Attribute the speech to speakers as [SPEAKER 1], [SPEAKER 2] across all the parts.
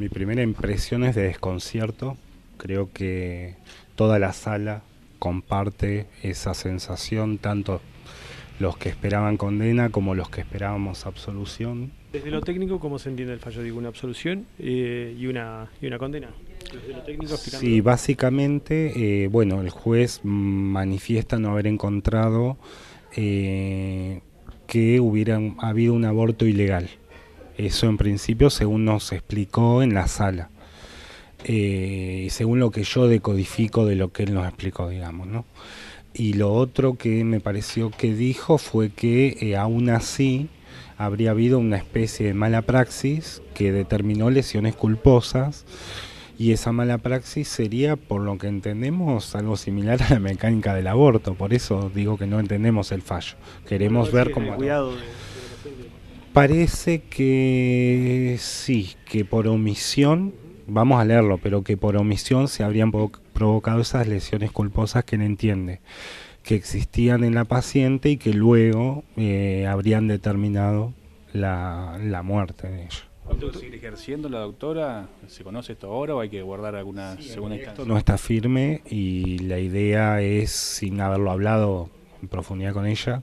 [SPEAKER 1] Mi primera impresión es de desconcierto. Creo que toda la sala comparte esa sensación, tanto los que esperaban condena como los que esperábamos absolución. Desde lo técnico, ¿cómo se entiende el fallo? Digo, una absolución eh, y, una, y una condena. sí, básicamente, eh, bueno, el juez manifiesta no haber encontrado eh, que hubiera habido un aborto ilegal. Eso en principio según nos explicó en la sala. Eh, y según lo que yo decodifico de lo que él nos explicó, digamos, ¿no? Y lo otro que me pareció que dijo fue que eh, aún así habría habido una especie de mala praxis que determinó lesiones culposas y esa mala praxis sería, por lo que entendemos, algo similar a la mecánica del aborto. Por eso digo que no entendemos el fallo. Queremos ver cómo... Cuidado Parece que sí, que por omisión, vamos a leerlo, pero que por omisión se habrían provocado esas lesiones culposas que no entiende, que existían en la paciente y que luego eh, habrían determinado la, muerte de ella. ¿Sigue ejerciendo la doctora? ¿Se conoce esto ahora o hay que guardar alguna segunda instancia? No está firme y la idea es, sin haberlo hablado en profundidad con ella,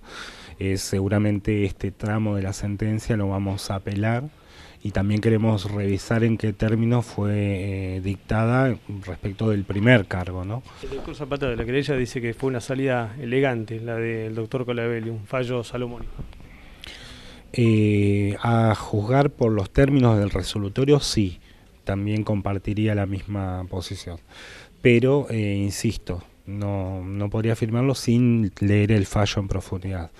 [SPEAKER 1] eh, seguramente este tramo de la sentencia lo vamos a apelar y también queremos revisar en qué términos fue eh, dictada respecto del primer cargo. El discurso Zapata de la querella dice que fue una salida elegante la del doctor Colabelli, un fallo salomónico. Eh, a juzgar por los términos del resolutorio, sí, también compartiría la misma posición. Pero, insisto, no, no podría afirmarlo sin leer el fallo en profundidad.